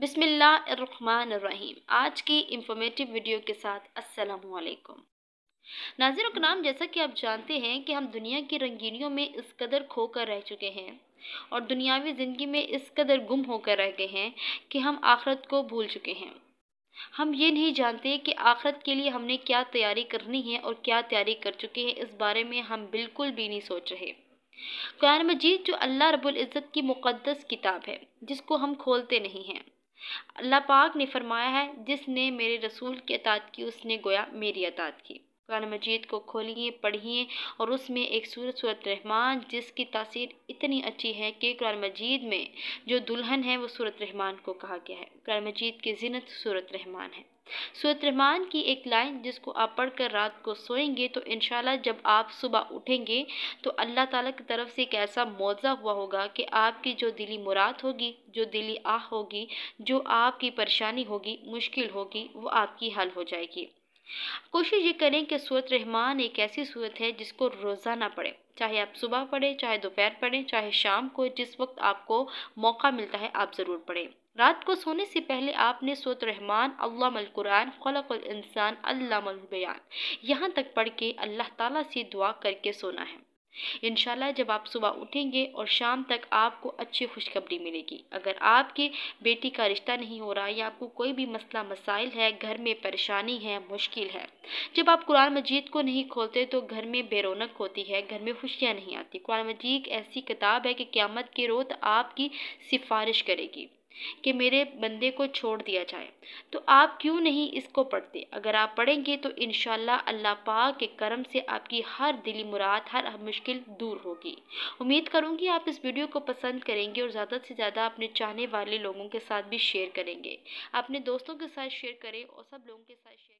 बिसमीम आज की इंफॉर्मेटिव वीडियो के साथ असलकुम नाजिर नाम जैसा कि आप जानते हैं कि हम दुनिया की रंगीनियों में इस कदर खो कर रह चुके हैं और दुनियावी ज़िंदगी में इस कदर गुम होकर रह गए हैं कि हम आखरत को भूल चुके हैं हम ये नहीं जानते कि आखरत के लिए हमने क्या तैयारी करनी है और क्या तैयारी कर चुके हैं इस बारे में हम बिल्कुल भी नहीं सोच रहे कुरान मजीद जो अल्लाह रब्बुल इज़्ज़त की मुक़द्दस किताब है जिसको हम खोलते नहीं हैं अल्लाह पाक ने फरमाया है जिसने मेरे रसूल की अतात की उसने गोया मेरी अतात की कुरान मजीद को खोलिए पढ़िए और उसमें एक सूरत सूरत रहमान जिसकी तासीर इतनी अच्छी है कि कुरान मजीद में जो दुल्हन है वो सूरत रहमान को कहा गया है कुरान मजीद की जिनत सूरत रहमान है सूरत रहमान की एक लाइन जिसको आप पढ़कर रात को सोएंगे तो इन जब आप सुबह उठेंगे तो अल्लाह ताला की तरफ से एक ऐसा मुआवजा हुआ होगा कि आपकी जो दिली मुराद होगी जो दिली आह होगी जो आपकी परेशानी होगी मुश्किल होगी वो आपकी हल हो जाएगी कोशिश ये करें कि सूरत रहमान एक ऐसी सूरत है जिसको रोज़ाना पढ़ें चाहे आप सुबह पढ़ें चाहे दोपहर पढ़ें चाहे शाम को जिस वक्त आपको मौका मिलता है आप ज़रूर पढ़ें रात को सोने से पहले आपने सूरत रहमान अल्लाहकुरान खलकुल इंसान अल्लाह बयान यहाँ तक पढ़ के अल्लाह ताला से दुआ करके सोना है इनशाला जब आप सुबह उठेंगे और शाम तक आपको अच्छी खुशखबरी मिलेगी अगर आपके बेटी का रिश्ता नहीं हो रहा या आपको कोई भी मसला मसाइल है घर में परेशानी है मुश्किल है जब आप कुरान मजीद को नहीं खोलते तो घर में बेरोनक होती है घर में खुशियाँ नहीं आती कुरान मजीद ऐसी किताब है कि क़्यामत के रोत आपकी सिफारिश करेगी कि मेरे बंदे को छोड़ दिया जाए तो आप क्यों नहीं इसको पढ़ते अगर आप पढ़ेंगे तो इन अल्लाह पाक के करम से आपकी हर दिली मुराद हर मुश्किल दूर होगी उम्मीद करूँगी आप इस वीडियो को पसंद करेंगे और ज़्यादा से ज़्यादा अपने चाहने वाले लोगों के साथ भी शेयर करेंगे अपने दोस्तों के साथ शेयर करें और सब लोगों के साथ शेयर